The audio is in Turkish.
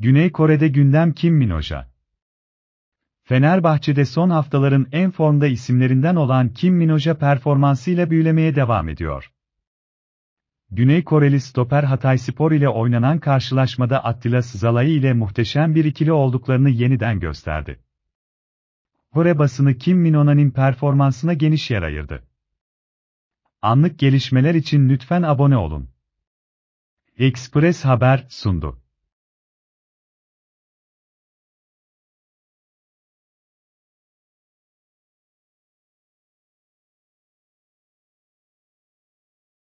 Güney Kore'de gündem Kim Minoj'a. Fenerbahçe'de son haftaların en formda isimlerinden olan Kim Minoj'a performansıyla büyülemeye devam ediyor. Güney Koreli stoper Hatay Spor ile oynanan karşılaşmada Attila Sızalay ile muhteşem bir ikili olduklarını yeniden gösterdi. Kore basını Kim Minona'nın performansına geniş yer ayırdı. Anlık gelişmeler için lütfen abone olun. Express Haber sundu.